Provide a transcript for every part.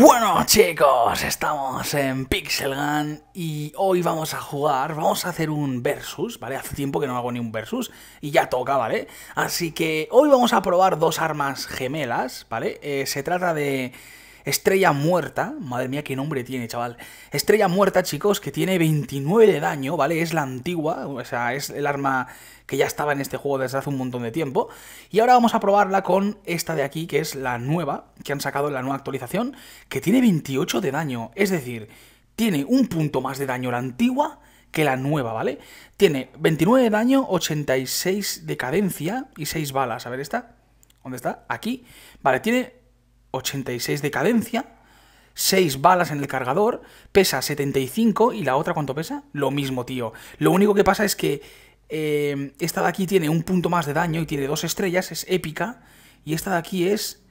Bueno chicos, estamos en Pixel Gun y hoy vamos a jugar, vamos a hacer un versus, ¿vale? Hace tiempo que no hago ni un versus y ya toca, ¿vale? Así que hoy vamos a probar dos armas gemelas, ¿vale? Eh, se trata de Estrella Muerta, madre mía, qué nombre tiene, chaval. Estrella Muerta, chicos, que tiene 29 de daño, ¿vale? Es la antigua, o sea, es el arma que ya estaba en este juego desde hace un montón de tiempo. Y ahora vamos a probarla con esta de aquí, que es la nueva, que han sacado en la nueva actualización, que tiene 28 de daño. Es decir, tiene un punto más de daño la antigua que la nueva, ¿vale? Tiene 29 de daño, 86 de cadencia y 6 balas. A ver, esta. ¿Dónde está? Aquí. Vale, tiene 86 de cadencia, 6 balas en el cargador, pesa 75 y la otra ¿cuánto pesa? Lo mismo, tío. Lo único que pasa es que eh, esta de aquí tiene un punto más de daño y tiene dos estrellas, es épica, y esta de aquí es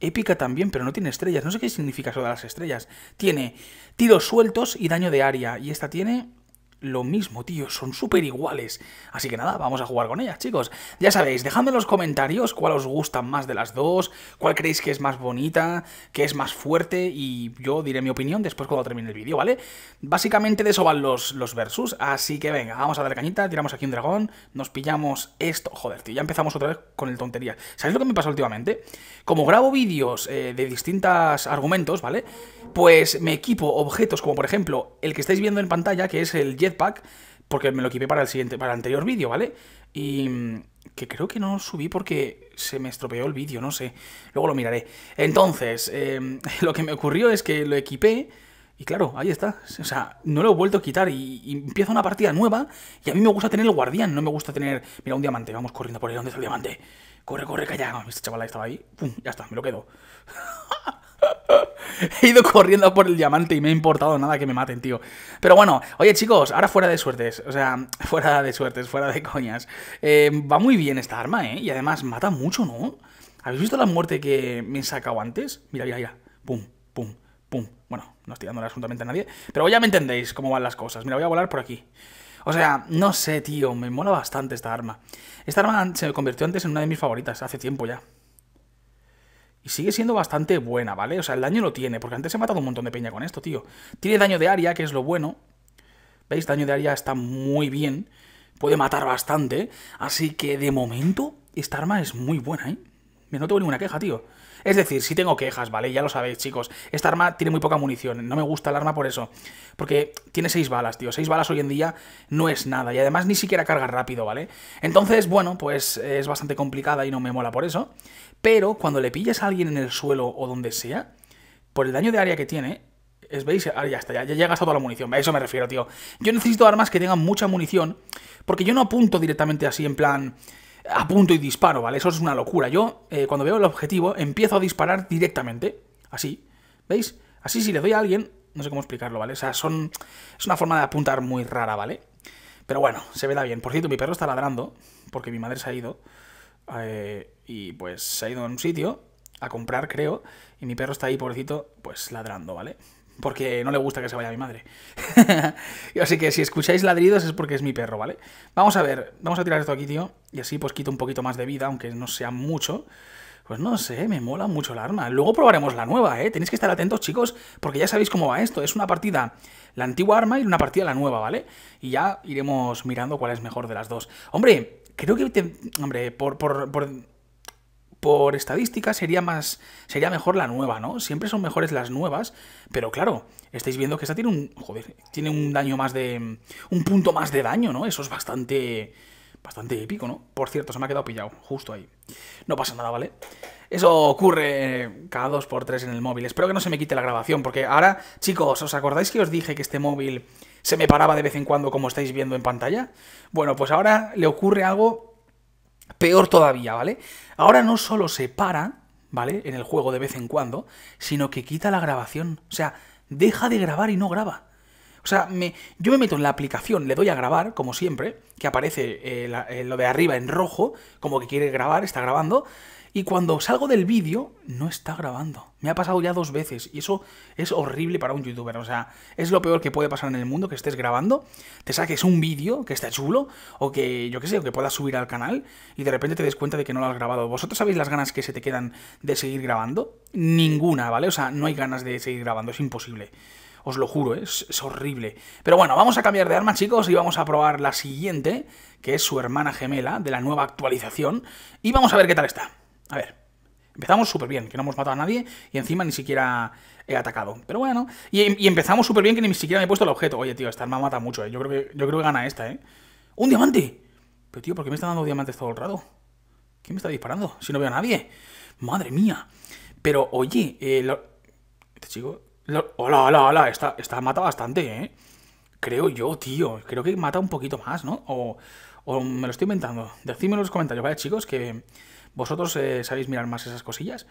épica también, pero no tiene estrellas. No sé qué significa eso de las estrellas. Tiene tiros sueltos y daño de área, y esta tiene lo mismo, tío, son súper iguales. Así que nada, vamos a jugar con ellas, chicos. Ya sabéis, dejadme en los comentarios cuál os gusta más de las dos, cuál creéis que es más bonita, que es más fuerte, y yo diré mi opinión después cuando termine el vídeo, ¿vale? Básicamente de eso van los, los versus, así que venga, vamos a dar cañita, tiramos aquí un dragón, nos pillamos esto. Joder, tío, ya empezamos otra vez con el tontería. ¿Sabéis lo que me pasa últimamente? Como grabo vídeos eh, de distintos argumentos, ¿vale? Pues me equipo objetos como, por ejemplo, el que estáis viendo en pantalla, que es el Jet pack, porque me lo equipé para el siguiente, para el anterior vídeo, ¿vale? Y mm, que creo que no subí porque se me estropeó el vídeo, no sé. Luego lo miraré. Entonces, em, lo que me ocurrió es que lo equipé. Y claro, ahí está. O sea, no lo he vuelto a quitar y, empieza una partida nueva. Y a mí me gusta tener el guardián, no me gusta tener. Mira, un diamante, vamos corriendo por ahí. ¿Dónde está el diamante? Corre, corre, calla. Este chaval ahí estaba ahí. Pum, ya está, me lo quedo. He ido corriendo por el diamante y me ha importado nada que me maten, tío. Pero bueno, oye chicos, ahora fuera de suertes. O sea, fuera de suertes, fuera de coñas. Eh, va muy bien esta arma, ¿eh? Y además mata mucho, ¿no? ¿Habéis visto la muerte que me he sacado antes? Mira, mira, mira. Pum, pum, pum. Bueno, no estoy dando absolutamente a nadie. Pero ya me entendéis cómo van las cosas. Mira, voy a volar por aquí. O sea, no sé, tío, me mola bastante esta arma. Esta arma se me convirtió antes en una de mis favoritas, hace tiempo ya. Y sigue siendo bastante buena, ¿vale? O sea, el daño lo tiene, porque antes he matado un montón de peña con esto, tío. Tiene daño de área, que es lo bueno. ¿Veis? Daño de área está muy bien. Puede matar bastante. Así que, de momento, esta arma es muy buena, ¿eh? No tengo ninguna queja, tío. Es decir, si tengo quejas, ¿vale? Ya lo sabéis, chicos. Esta arma tiene muy poca munición. No me gusta el arma por eso. Porque tiene seis balas, tío. seis balas hoy en día no es nada. Y además ni siquiera carga rápido, ¿vale? Entonces, bueno, pues es bastante complicada y no me mola por eso. Pero cuando le pillas a alguien en el suelo o donde sea, por el daño de área que tiene, es, ¿Veis? Ahora ya está, ya, ya, ya he gastado toda la munición. A eso me refiero, tío. Yo necesito armas que tengan mucha munición. Porque yo no apunto directamente así en plan apunto y disparo, ¿vale? Eso es una locura. Yo, eh, cuando veo el objetivo, empiezo a disparar directamente, así, ¿veis? Así si le doy a alguien, no sé cómo explicarlo, ¿vale? O sea, son, es una forma de apuntar muy rara, ¿vale? Pero bueno, se ve da bien. Por cierto, mi perro está ladrando, porque mi madre se ha ido, eh, y pues se ha ido a un sitio a comprar, creo, y mi perro está ahí, pobrecito, pues ladrando, ¿vale? porque no le gusta que se vaya mi madre. así que si escucháis ladridos es porque es mi perro, ¿vale? Vamos a ver, vamos a tirar esto aquí, tío, y así pues quito un poquito más de vida, aunque no sea mucho. Pues no sé, me mola mucho la arma. Luego probaremos la nueva, ¿eh? Tenéis que estar atentos, chicos, porque ya sabéis cómo va esto. Es una partida, la antigua arma y una partida la nueva, ¿vale? Y ya iremos mirando cuál es mejor de las dos. Hombre, creo que... Hombre, por, por por estadística sería más sería mejor la nueva, ¿no? Siempre son mejores las nuevas, pero claro, estáis viendo que esta tiene un joder, tiene un daño más de un punto más de daño, ¿no? Eso es bastante bastante épico, ¿no? Por cierto, se me ha quedado pillado justo ahí. No pasa nada, ¿vale? Eso ocurre cada 2x3 en el móvil. Espero que no se me quite la grabación, porque ahora, chicos, ¿os acordáis que os dije que este móvil se me paraba de vez en cuando, como estáis viendo en pantalla? Bueno, pues ahora le ocurre algo Peor todavía, ¿vale? Ahora no solo se para, ¿vale? En el juego de vez en cuando, sino que quita la grabación. O sea, deja de grabar y no graba. O sea, me, yo me meto en la aplicación, le doy a grabar, como siempre, que aparece eh, eh, lo de arriba en rojo, como que quiere grabar, está grabando, y cuando salgo del vídeo no está grabando. Me ha pasado ya dos veces y eso es horrible para un youtuber. O sea, es lo peor que puede pasar en el mundo que estés grabando, te saques un vídeo que está chulo o que yo qué sé, o que puedas subir al canal y de repente te des cuenta de que no lo has grabado. ¿Vosotros sabéis las ganas que se te quedan de seguir grabando? Ninguna, ¿vale? O sea, no hay ganas de seguir grabando, es imposible. Os lo juro, ¿eh? es, horrible. Pero bueno, vamos a cambiar de arma, chicos, y vamos a probar la siguiente, que es su hermana gemela de la nueva actualización. Y vamos a ver qué tal está. A ver, empezamos súper bien, que no hemos matado a nadie y encima ni siquiera he atacado. Pero bueno, y, empezamos súper bien que ni siquiera me he puesto el objeto. Oye, tío, esta arma mata mucho, ¿eh? Yo creo que, yo creo que gana esta, ¿eh? ¡Un diamante! Pero, tío, ¿por qué me están dando diamantes todo el rato? ¿Quién me está disparando? Si no veo a nadie. ¡Madre mía! Pero, oye, eh, este chico... Hola, hola, hola, esta, mata bastante, ¿eh? Creo yo, tío. Creo que mata un poquito más, ¿no? O, me lo estoy inventando. Decidme en los comentarios, ¿vale, chicos? Que vosotros eh, sabéis mirar más esas cosillas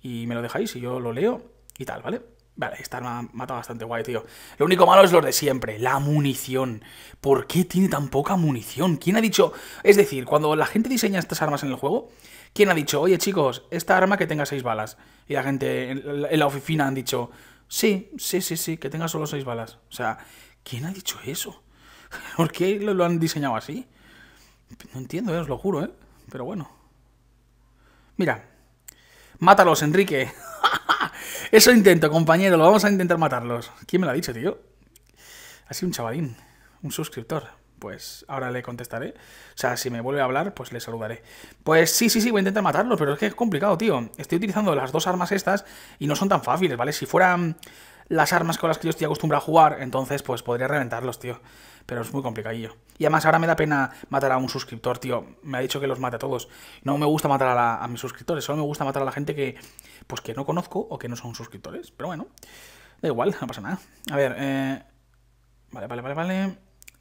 y me lo dejáis y yo lo leo y tal, ¿vale? Vale, esta arma mata bastante guay, tío. Lo único malo es lo de siempre, la munición. ¿Por qué tiene tan poca munición? ¿Quién ha dicho...? Es decir, cuando la gente diseña estas armas en el juego, ¿quién ha dicho, oye chicos, esta arma que tenga seis balas? Y la gente en la oficina han dicho, sí, sí, sí, sí, que tenga solo seis balas. O sea, ¿quién ha dicho eso? ¿Por qué lo han diseñado así? No entiendo, eh, os lo juro, ¿eh? Pero bueno. Mira. Mátalos, Enrique. Eso intento, compañero. Lo vamos a intentar matarlos. ¿Quién me lo ha dicho, tío? Ha sido un chavalín. Un suscriptor. Pues ahora le contestaré. O sea, si me vuelve a hablar, pues le saludaré. Pues sí, sí, sí, voy a intentar matarlos, pero es que es complicado, tío. Estoy utilizando las dos armas estas y no son tan fáciles, ¿vale? Si fueran las armas con las que yo estoy acostumbrado a jugar, entonces pues podría reventarlos, tío. Pero es muy complicadillo. Y además ahora me da pena matar a un suscriptor, tío. Me ha dicho que los mate a todos. No me gusta matar a, mis suscriptores, solo me gusta matar a la gente que, pues, que no conozco o que no son suscriptores. Pero bueno, da igual, no pasa nada. A ver, eh... vale, vale, vale, vale.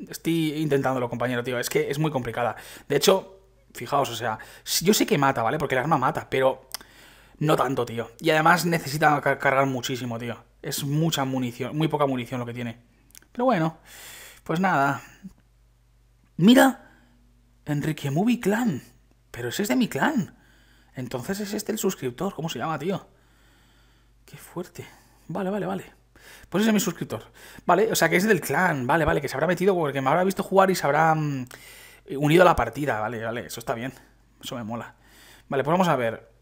Estoy intentándolo, compañero, tío. Es que es muy complicada. De hecho, fijaos, o sea, yo sé que mata, ¿vale? Porque el arma mata, pero no tanto, tío. Y además necesita cargar muchísimo, tío. Es mucha munición, muy poca munición lo que tiene. Pero bueno, pues nada. Mira, Enrique Movie Clan. Pero ese es de mi clan. Entonces es este el suscriptor. ¿Cómo se llama, tío? Qué fuerte. Vale, vale, vale. Pues ese es mi suscriptor. Vale, o sea que es del clan. Vale, vale, que se habrá metido porque me habrá visto jugar y se habrá mm, unido a la partida. Vale, vale, eso está bien. Eso me mola. Vale, pues vamos a ver.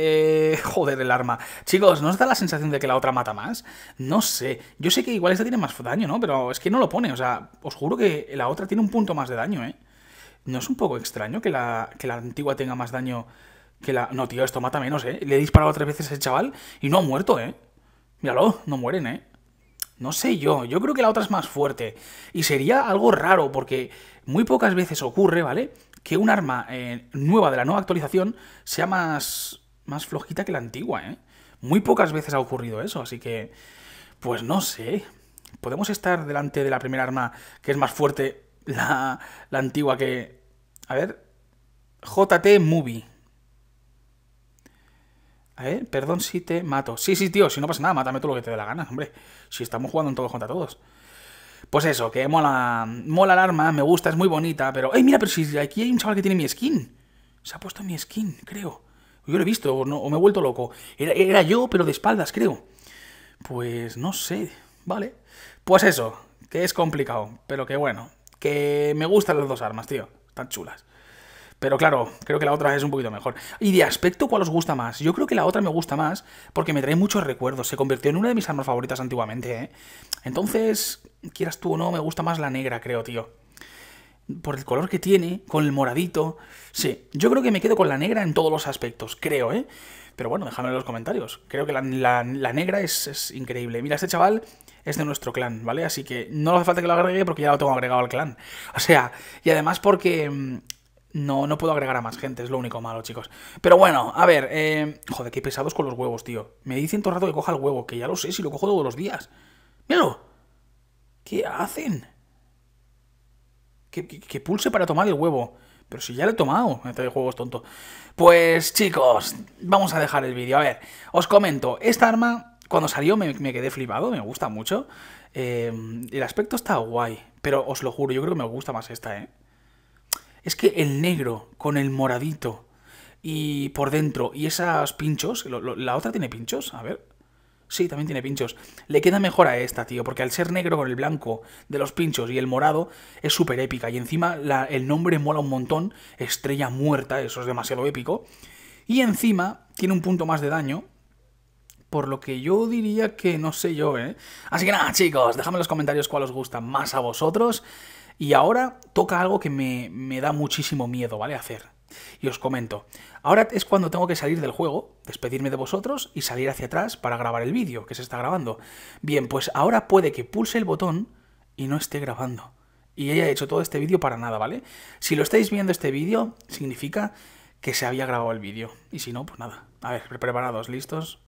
Eh, joder, el arma. Chicos, ¿no os da la sensación de que la otra mata más? No sé. Yo sé que igual esta tiene más daño, ¿no? Pero es que no lo pone. O sea, os juro que la otra tiene un punto más de daño, ¿eh? ¿No es un poco extraño que la, la antigua tenga más daño que la... No, tío, esto mata menos, ¿eh? Le he disparado tres veces ese chaval y no ha muerto, ¿eh? Míralo, no mueren, ¿eh? No sé yo, yo creo que la otra es más fuerte. Y sería algo raro, porque muy pocas veces ocurre, ¿vale? Que un arma eh, nueva de la nueva actualización sea más más flojita que la antigua, ¿eh? Muy pocas veces ha ocurrido eso, así que, pues no sé. ¿Podemos estar delante de la primera arma que es más fuerte la, antigua que... A ver, JT Movie. A ver, perdón si te mato. Sí, sí, tío, si no pasa nada, mátame todo lo que te dé la gana, hombre. Si estamos jugando en todos contra todos. Pues eso, que mola, mola el arma, me gusta, es muy bonita, pero... ¡Ey, mira, pero si aquí hay un chaval que tiene mi skin! Se ha puesto mi skin, creo. Yo lo he visto, o, me he vuelto loco. Era, era, yo, pero de espaldas, creo. Pues no sé, vale. Pues eso, que es complicado, pero que bueno. Que me gustan las dos armas, tío. Están chulas. Pero claro, creo que la otra es un poquito mejor. ¿Y de aspecto cuál os gusta más? Yo creo que la otra me gusta más porque me trae muchos recuerdos. Se convirtió en una de mis armas favoritas antiguamente, ¿eh? Entonces, quieras tú o no, me gusta más la negra, creo, tío por el color que tiene, con el moradito. Sí, yo creo que me quedo con la negra en todos los aspectos, creo, ¿eh? Pero bueno, déjame en los comentarios. Creo que la, negra es, increíble. Mira, este chaval es de nuestro clan, ¿vale? Así que no hace falta que lo agregue porque ya lo tengo agregado al clan. O sea, y además porque... Mm, no, no puedo agregar a más gente, es lo único malo, chicos. Pero bueno, a ver, eh... joder, qué pesados con los huevos, tío. Me dicen todo el rato que coja el huevo, que ya lo sé si lo cojo todos los días. ¡Míralo! ¿Qué hacen? que, pulse para tomar el huevo. Pero si ya lo he tomado, este juego es tonto. Pues chicos, vamos a dejar el vídeo. A ver, os comento, esta arma cuando salió me, quedé flipado, me gusta mucho. Eh, el aspecto está guay, pero os lo juro, yo creo que me gusta más esta, ¿eh? Es que el negro con el moradito y por dentro y esas pinchos, la otra tiene pinchos, a ver. Sí, también tiene pinchos. Le queda mejor a esta, tío, porque al ser negro con el blanco de los pinchos y el morado, es súper épica. Y encima el nombre mola un montón. Estrella muerta, eso es demasiado épico. Y encima tiene un punto más de daño, por lo que yo diría que no sé yo, ¿eh? Así que nada, chicos, dejadme en los comentarios cuál os gusta más a vosotros. Y ahora toca algo que me, me da muchísimo miedo, ¿vale? Hacer. Y os comento, ahora es cuando tengo que salir del juego, despedirme de vosotros y salir hacia atrás para grabar el vídeo que se está grabando. Bien, pues ahora puede que pulse el botón y no esté grabando. Y haya hecho todo este vídeo para nada, ¿vale? Si lo estáis viendo este vídeo, significa que se había grabado el vídeo. Y si no, pues nada. A ver, preparados, listos.